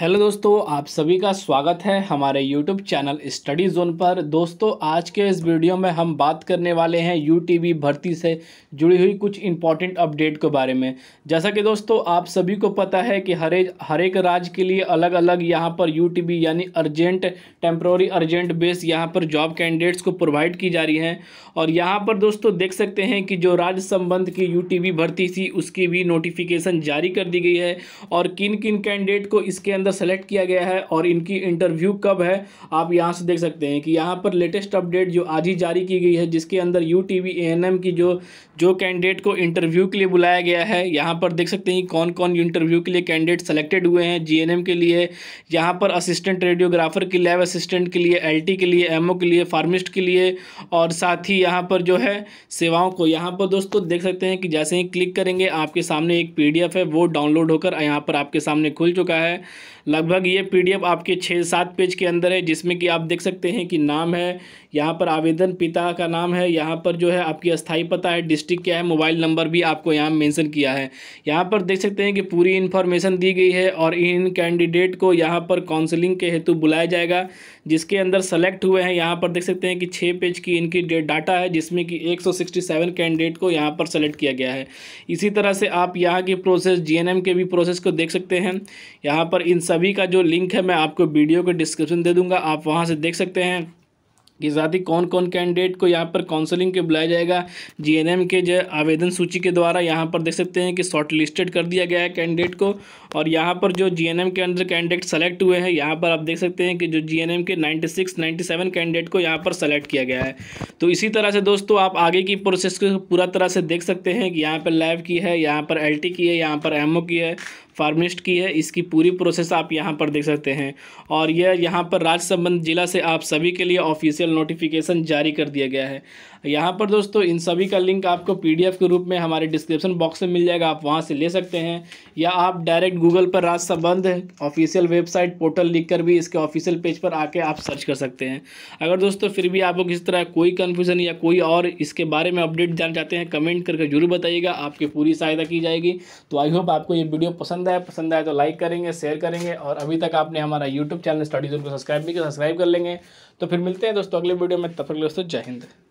hello दोस्तों आप सभी का स्वागत है हमारे यूट्यूब चैनल स्टडी जोन पर दोस्तों आज के इस वीडियो में हम बात करने वाले हैं यू भर्ती से जुड़ी हुई कुछ इम्पॉर्टेंट अपडेट के बारे में जैसा कि दोस्तों आप सभी को पता है कि हरे हर एक राज्य के लिए अलग अलग यहां पर यू यानी अर्जेंट टेम्प्रोरी अर्जेंट बेस यहाँ पर जॉब कैंडिडेट्स को प्रोवाइड की जा रही है और यहाँ पर दोस्तों देख सकते हैं कि जो राज्य संबंध की यू भर्ती थी उसकी भी नोटिफिकेशन जारी कर दी गई है और किन किन कैंडिडेट को इसके अंदर को सेलेक्ट किया गया है और इनकी इंटरव्यू कब है आप यहाँ से देख सकते हैं कि यहाँ पर लेटेस्ट अपडेट जो आज ही जारी की गई है जिसके अंदर यू टी की जो जो कैंडिडेट को इंटरव्यू के लिए बुलाया गया है यहाँ पर देख सकते हैं कौन कौन इंटरव्यू के लिए कैंडिडेट सेलेक्टेड हुए हैं जी के लिए यहाँ पर असिस्टेंट रेडियोग्राफर के लैब असिस्टेंट के लिए एल के लिए एम के लिए फार्मिस्ट के लिए और साथ ही यहाँ पर जो है सेवाओं को यहाँ पर दोस्तों देख सकते हैं कि जैसे ही क्लिक करेंगे आपके सामने एक पीडीएफ है वो डाउनलोड होकर यहाँ पर आपके सामने खुल चुका है लगभग ये पीडीएफ आपके छः सात पेज के अंदर है जिसमें कि आप देख सकते हैं कि नाम है यहाँ पर आवेदन पिता का नाम है यहाँ पर जो है आपकी अस्थाई पता है डिस्ट्रिक्ट क्या है मोबाइल नंबर भी आपको यहाँ मेंशन किया है यहाँ पर देख सकते हैं कि पूरी इन्फॉर्मेशन दी गई है और इन कैंडिडेट को यहाँ पर काउंसलिंग के हेतु बुलाया जाएगा जिसके अंदर सेलेक्ट हुए हैं यहाँ पर देख सकते हैं कि छः पेज की इनकी डाटा है जिसमें कि एक कैंडिडेट को यहाँ पर सेलेक्ट किया गया है इसी तरह से आप यहाँ की प्रोसेस जी के भी प्रोसेस को देख सकते हैं यहाँ पर इन सभी का जो लिंक है मैं आपको वीडियो के डिस्क्रिप्शन दे दूँगा आप वहाँ से देख सकते हैं कि साथ ही कौन कौन कैंडिडेट को यहाँ पर काउंसलिंग के बुलाया जाएगा जीएनएम के जो आवेदन सूची के द्वारा यहाँ पर देख सकते हैं कि शॉर्ट लिस्टेड कर दिया गया है कैंडिडेट को और यहाँ पर जो जीएनएम के अंदर कैंडिडेट सेलेक्ट हुए हैं यहाँ पर आप देख सकते हैं कि जो जीएनएम के 96 97 कैंडिडेट को यहाँ पर सेलेक्ट किया गया है तो इसी तरह से दोस्तों आप आगे की प्रोसेस को पूरा तरह से देख सकते हैं कि यहाँ पर लैब की है यहाँ पर एल की है यहाँ पर एम की है फार्मिस्ट की है इसकी पूरी प्रोसेस आप यहाँ पर देख सकते हैं और यह यहाँ पर राज्य संबंध जिला से आप सभी के लिए ऑफिशियल नोटिफिकेशन जारी कर दिया गया है यहाँ पर दोस्तों इन सभी का लिंक आपको पीडीएफ के रूप में हमारे डिस्क्रिप्शन बॉक्स में मिल जाएगा आप वहाँ से ले सकते हैं या आप डायरेक्ट गूगल पर राज संबंध ऑफिशियल वेबसाइट पोर्टल लिख भी इसके ऑफिशियल पेज पर आके आप सर्च कर सकते हैं अगर दोस्तों फिर भी आपको किसी तरह कोई कन्फ्यूजन या कोई और इसके बारे में अपडेट जानना चाहते हैं कमेंट करके जरूर बताइएगा आपकी पूरी सहायता की जाएगी तो आई होप आपको ये वीडियो पसंद पसंद आए पसंद आए तो लाइक करेंगे शेयर करेंगे और अभी तक आपने हमारा यूट्यूब चैनल स्टडी जोन को सब्सक्राइब भी किया सब्सक्राइब कर लेंगे तो फिर मिलते हैं दोस्तों अगले वीडियो में तब तक दोस्तों जय हिंद